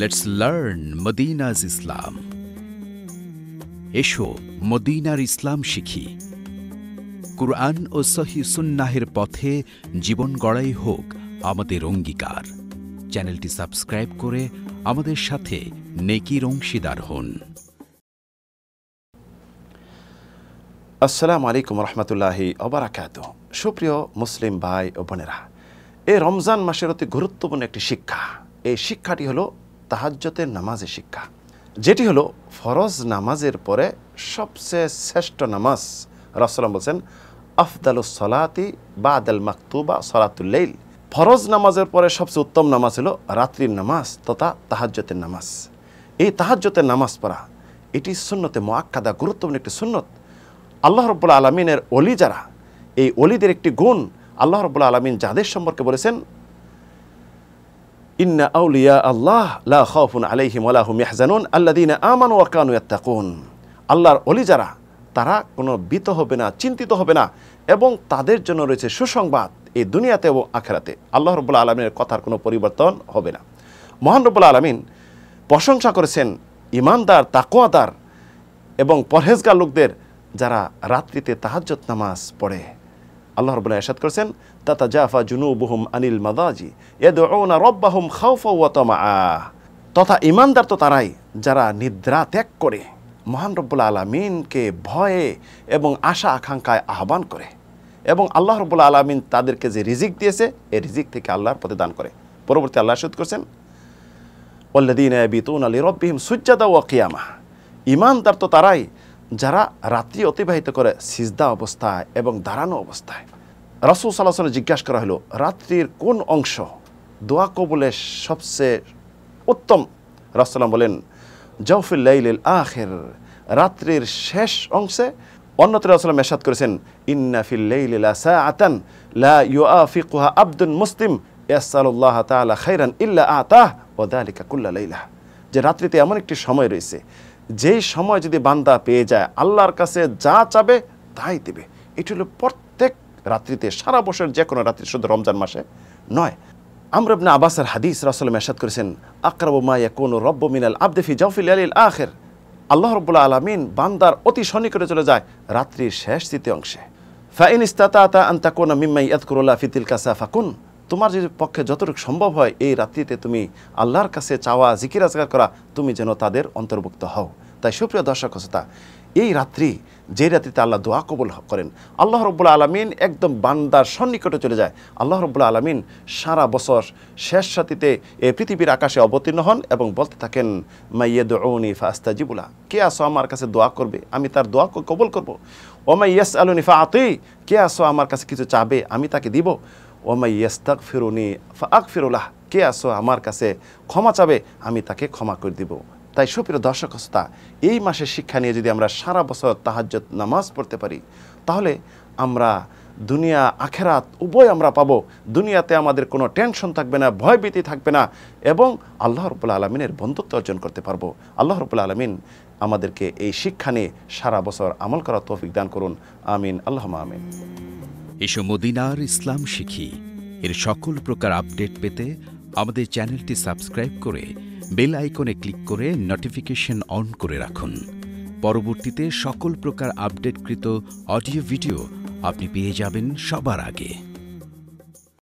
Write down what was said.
let's learn মদিনাজ ইসলাম এসো মদিনার ইসলাম শিখি কুরআন ও সহি সুন্নাহের পথে জীবন গড়াই হোক আমাদের অঙ্গীকার চ্যানেলটি সাবস্ক্রাইব করে আমাদের সাথে নেকির অংশীদার হন আসসালামু আলাইকুম রহমতুল্লাহি অবরাকাত সুপ্রিয় মুসলিম ভাই ও বোনেরা এ রমজান মাসের অতি গুরুত্বপূর্ণ একটি শিক্ষা এই শিক্ষাটি হলো তাহাজ্যতের নামাজের শিক্ষা যেটি হলো ফরজ নামাজের পরে সবচেয়ে শ্রেষ্ঠ নামাজ রসলাম বলছেন আফদাল সলাতি বা আদাল মাকতুবা সলাতুল্লাইল ফরজ নামাজের পরে সবচেয়ে উত্তম নামাজ হলো রাত্রির নামাজ তথা তাহাজ্যতের নামাজ এই তাহাজ্যতের নামাজ পড়া এটি সুন্নতে মোয়াক্কাদা গুরুত্বপূর্ণ একটি সুন্নত আল্লাহ রব্বুল আলমিনের অলি যারা এই অলিদের একটি গুণ আল্লাহ রব্বুল আলমিন যাদের সম্পর্কে বলেছেন ইন্না আউলিয়া আল্লাহ লা খাউফুন আলাইহিম ওয়ালাহুম ইয়াহজানুন আল্লাদিনা আমান ওয়াকানু ইয়াত্তাকুন আল্লাহর অলি যারা তারা কোনো বিত হবে না চিন্তিত হবে না এবং তাদের জন্য রয়েছে সুসংবাদ এই দুনিয়াতে এবং আখেরাতে আল্লাহ রবুল্লা আলমিনের কথার কোনো পরিবর্তন হবে না মহান রবুল্লা আলমিন প্রশংসা করেছেন ইমানদার তাকোয়াদার এবং পরহেজগার লোকদের যারা রাত্রিতে তাহাজ্জত নামাজ পড়ে আল্লাহ রবুল্লাহ এরশাদ করেছেন তাতা জাফা জুনুবুহুম আনিল মাদাজি এদ ওনা রব্বাহুম খাউফাওয়াতমা তথা ইমানদার তো তারাই যারা নিদ্রা ত্যাগ করে মহান রব্বুল্লা আলমিনকে ভয়ে এবং আশা আকাঙ্ক্ষায় আহ্বান করে এবং আল্লাহ রব্বুল আলমিন তাদেরকে যে রিজিক দিয়েছে এই রিজিক থেকে আল্লাহর পথে দান করে পরবর্তী আল্লাহ সুদ করছেন ওল্লাদিন বিতুন আলী রব্বিহিম সুজ্জাদা ওয়া কিয়ামা ইমানদার তো তারাই যারা রাত্রি অতিবাহিত করে সিজদা অবস্থায় এবং দাঁড়ানো অবস্থায় রাসুল সাল্লাহ জিজ্ঞাসা করা হলো রাত্রির কোন অংশ দোয়া কবুলের সবচেয়ে উত্তম রাসাল্লাম বলেন জৌফিল্লাইল আখের রাত্রির শেষ অংশে অন্যতর আসলাম এসাদ করেছেন ইন্নাফিল্লাইলাসাআতান আব্দুল মুসলিম ইয়াসাল্লাহ তাআলা খাইরান ইল্লা আতাহ ওয়া দালিকা কুল্লা লাইলা যে রাত্রিতে এমন একটি সময় রয়েছে যেই সময় যদি বান্দা পেয়ে যায় আল্লাহর কাছে যা চাবে তাই দেবে এটি হলো প্রত্যেক রাত্রিতে সারা বছর যে কোনো রাত্রি শুধু রমজান মাসে নয় আমরা আপনি আবাসের হাদিস রাসলে মেশাদ করেছেন আকরাবু মা কোন রব্ব মিনাল আবদেফি জাফিল আলিল আখের আল্লাহ রব্বুল্লা আলমিন বান্দার অতি করে চলে যায় রাত্রির শেষ তৃতীয় অংশে ফাইন ইস্তাতা কোন মিম্মাই ইয়াদকুরুল্লাহ ফিতিল কাসা ফাকুন তোমার যে পক্ষে যতটুকু সম্ভব হয় এই রাত্রিতে তুমি আল্লাহর কাছে চাওয়া জিকির আজগার করা তুমি যেন তাদের অন্তর্ভুক্ত হও তাই সুপ্রিয় দর্শক হস্তা এই রাত্রি যে রাত্রিতে আল্লাহ দোয়া কবুল করেন আল্লাহ রব্বুল আলমিন একদম বান্দার সন্নিকটে চলে যায় আল্লাহ রব্বুল আলমিন সারা বছর শেষ সাথীতে এ পৃথিবীর আকাশে অবতীর্ণ হন এবং বলতে থাকেন মাইয়েদ ওনি ফাস্তাজিবুলা কে আসো আমার কাছে দোয়া করবে আমি তার দোয়া কবুল করব মাই ইয়াস আলুনিফা আতুই কে আসো আমার কাছে কিছু চাবে আমি তাকে দিব ওমাই ইয়াস্তাক ফিরুনি আক ফিরুল্লাহ কে আসো আমার কাছে ক্ষমা চাবে আমি তাকে ক্ষমা করে দিব তাই সুপ্রিয় দর্শক হস্তা এই মাসের শিক্ষা নিয়ে যদি আমরা সারা বছর তাহাজ্জত নামাজ পড়তে পারি তাহলে আমরা দুনিয়া আখেরাত উভয় আমরা পাবো দুনিয়াতে আমাদের কোনো টেনশন থাকবে না ভয়ভীতি থাকবে না এবং আল্লাহ রবুল্লা আলমিনের বন্ধুত্ব অর্জন করতে পারবো আল্লাহ রবুল্লা আলমিন আমাদেরকে এই শিক্ষা নিয়ে সারা বছর আমল করার তৌফিক দান করুন আমিন আল্লাহ আমিন এসো মদিনার ইসলাম শিখি এর সকল প্রকার আপডেট পেতে আমাদের চ্যানেলটি সাবস্ক্রাইব করে বেল আইকনে ক্লিক করে নোটিফিকেশন অন করে রাখুন পরবর্তীতে সকল প্রকার আপডেটকৃত অডিও ভিডিও আপনি পেয়ে যাবেন সবার আগে